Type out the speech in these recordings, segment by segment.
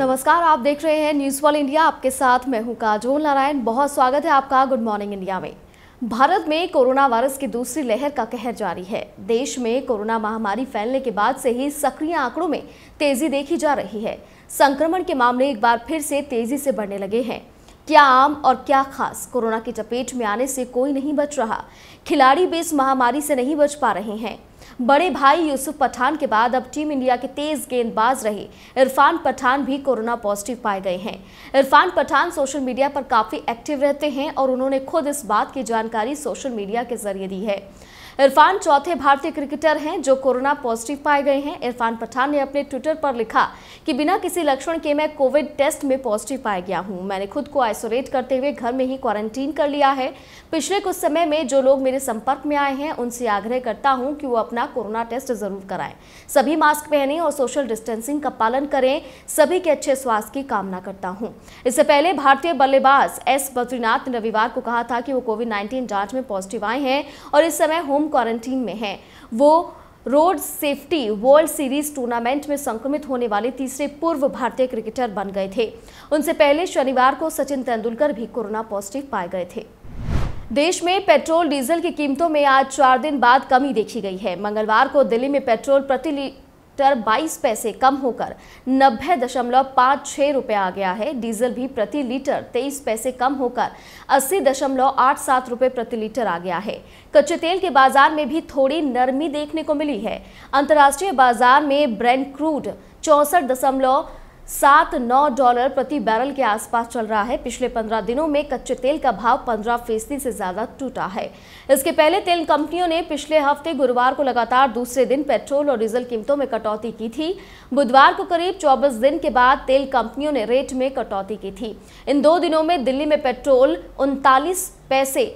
नमस्कार आप देख रहे हैं न्यूज वॉल इंडिया आपके साथ मैं हूं काजोल नारायण बहुत स्वागत है आपका गुड मॉर्निंग इंडिया में भारत में कोरोना वायरस की दूसरी लहर का कहर जारी है देश में कोरोना महामारी फैलने के बाद से ही सक्रिय आंकड़ों में तेजी देखी जा रही है संक्रमण के मामले एक बार फिर से तेजी से बढ़ने लगे हैं क्या आम और क्या खास कोरोना की चपेट में आने से कोई नहीं बच रहा खिलाड़ी भी इस महामारी से नहीं बच पा रहे हैं बड़े भाई यूसुफ पठान के बाद अब टीम इंडिया के तेज गेंदबाज रहे इरफान पठान भी कोरोना पॉजिटिव पाए गए हैं इरफान पठान सोशल मीडिया पर काफी एक्टिव रहते हैं और उन्होंने खुद इस बात की जानकारी सोशल मीडिया के जरिए दी है इरफान चौथे भारतीय क्रिकेटर हैं जो कोरोना पॉजिटिव पाए गए हैं इरफान पठान ने अपने ट्विटर पर लिखा कि बिना किसी लक्षण के मैं कोविड टेस्ट में पॉजिटिव पाया गया हूँ मैंने खुद को आइसोलेट करते हुए घर में ही क्वारंटीन कर लिया है पिछले कुछ समय में जो लोग मेरे संपर्क में आए हैं उनसे आग्रह करता हूँ कि वो अपना कोरोना टेस्ट जरूर कराएं सभी मास्क पहने और सोशल डिस्टेंसिंग का पालन करें सभी के अच्छे स्वास्थ्य की कामना करता हूँ इससे पहले भारतीय बल्लेबाज एस बद्रीनाथ ने रविवार को कहा था कि वो कोविड नाइन्टीन जांच में पॉजिटिव आए हैं और इस समय होम क्वारंटीन में हैं वो road safety world series tournament में संक्रमित होने वाले तीसरे पूर्व भारतीय क्रिकेटर बन गए थे उनसे पहले शनिवार को सचिन तेंदुलकर भी कोरोना पॉजिटिव पाए गए थे देश में पेट्रोल डीजल की कीमतों में आज चार दिन बाद कमी देखी गई है मंगलवार को दिल्ली में पेट्रोल प्रति लीटर 22 पैसे कम होकर नब्बे दशमलव पाँच छः रुपये आ गया है डीजल भी प्रति लीटर 23 पैसे कम होकर अस्सी दशमलव आठ सात रुपये प्रति लीटर आ गया है कच्चे तेल के बाजार में भी थोड़ी नरमी देखने को मिली है अंतर्राष्ट्रीय बाजार में ब्रेंड क्रूड चौंसठ दशमलव सात नौ डॉलर प्रति बैरल के आसपास चल रहा है पिछले पंद्रह दिनों में कच्चे तेल का भाव पंद्रह फीसदी से ज्यादा टूटा है इसके पहले तेल कंपनियों ने पिछले हफ्ते गुरुवार को लगातार दूसरे दिन पेट्रोल और डीजल कीमतों में कटौती की थी बुधवार को करीब चौबीस दिन के बाद तेल कंपनियों ने रेट में कटौती की थी इन दो दिनों में दिल्ली में पेट्रोल उनतालीस पैसे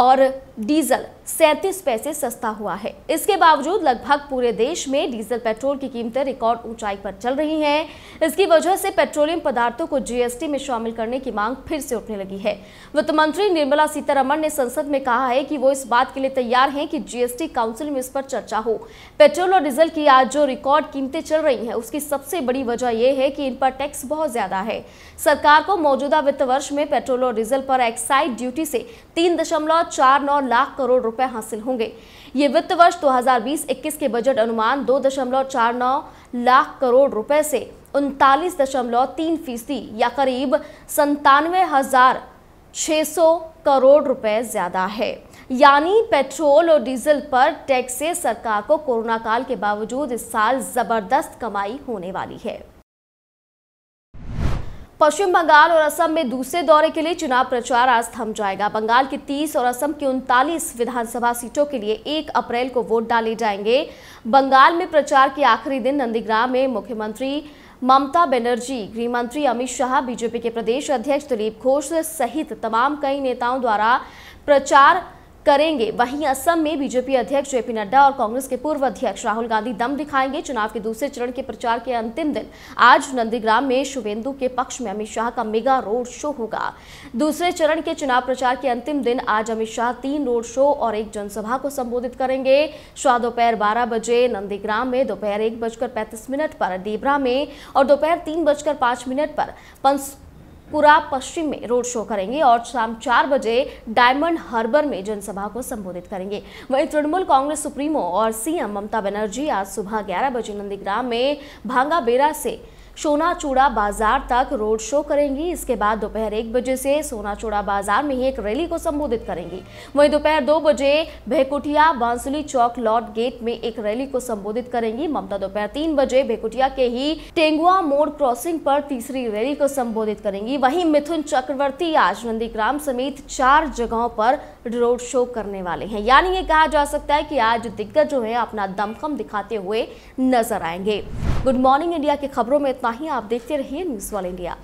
और डीजल सैंतीस पैसे सस्ता हुआ है इसके बावजूद लगभग पूरे देश में डीजल पेट्रोल की कीमतें रिकॉर्ड ऊंचाई पर चल रही हैं इसकी वजह से पेट्रोलियम पदार्थों को जीएसटी में शामिल करने की मांग फिर से उठने लगी है वित्त मंत्री निर्मला सीतारमण ने संसद में कहा है कि वो इस बात के लिए तैयार है की जीएसटी काउंसिल में इस पर चर्चा हो पेट्रोल और डीजल की आज जो रिकॉर्ड कीमतें चल रही है उसकी सबसे बड़ी वजह यह है की इन पर टैक्स बहुत ज्यादा है सरकार को मौजूदा वित्त वर्ष में पेट्रोल और डीजल पर एक्साइज ड्यूटी से तीन लाख करोड़ रुपए हासिल होंगे ये वित्त वर्ष 2020-21 के बजट अनुमान 2.49 लाख करोड़ रुपए से उनतालीस दशमलव तीन फीसदी या करीब संतानवे हजार 600 करोड़ रुपए ज्यादा है यानी पेट्रोल और डीजल पर टैक्स से सरकार को कोरोना काल के बावजूद इस साल जबरदस्त कमाई होने वाली है पश्चिम बंगाल और असम में दूसरे दौरे के लिए चुनाव प्रचार आज थम जाएगा बंगाल की 30 और असम की उनतालीस विधानसभा सीटों के लिए 1 अप्रैल को वोट डाले जाएंगे बंगाल में प्रचार के आखिरी दिन नंदीग्राम में मुख्यमंत्री ममता बनर्जी गृह मंत्री अमित शाह बीजेपी के प्रदेश अध्यक्ष दिलीप घोष सहित तमाम कई नेताओं द्वारा प्रचार करेंगे वहीं असम में बीजेपी अध्यक्ष जेपी नड्डा और कांग्रेस के पूर्व अध्यक्ष राहुल गांधी दम दिखाएंगे चुनाव के दूसरे चरण के प्रचार के अंतिम दिन आज नंदीग्राम में शुभेंदु के पक्ष में अमित शाह का मेगा रोड शो होगा दूसरे चरण के चुनाव प्रचार के अंतिम दिन आज अमित शाह तीन रोड शो और एक जनसभा को संबोधित करेंगे शाह दोपहर बारह बजे नंदीग्राम में दोपहर एक बजकर पैंतीस मिनट पर डेबरा में और दोपहर तीन बजकर पांच मिनट पर पंच पूरा पश्चिम में रोड शो करेंगे और शाम चार बजे डायमंड हार्बर में जनसभा को संबोधित करेंगे वहीं तृणमूल कांग्रेस सुप्रीमो और सीएम ममता बनर्जी आज सुबह ग्यारह बजे नंदीग्राम में भांगाबेरा से सोनाचूड़ा बाजार तक रोड शो करेंगी इसके बाद दोपहर एक बजे से सोनाचूड़ा बाजार में ही एक रैली को संबोधित करेंगी वहीं दोपहर दो बजे भेकुटिया बांसुली चौक लॉट गेट में एक रैली को संबोधित करेंगी ममता दोपहर तीन बजे भेकुटिया के ही टेंगुआ मोड़ क्रॉसिंग पर तीसरी रैली को संबोधित करेंगी वहीं मिथुन चक्रवर्ती आज नंदीग्राम समेत चार जगहों पर रोड शो करने वाले हैं यानी ये कहा जा सकता है कि आज दिग्गज जो है अपना दमखम दिखाते हुए नजर आएंगे गुड मॉर्निंग इंडिया की खबरों में इतना ही आप देखते रहिए न्यूज़ वाल इंडिया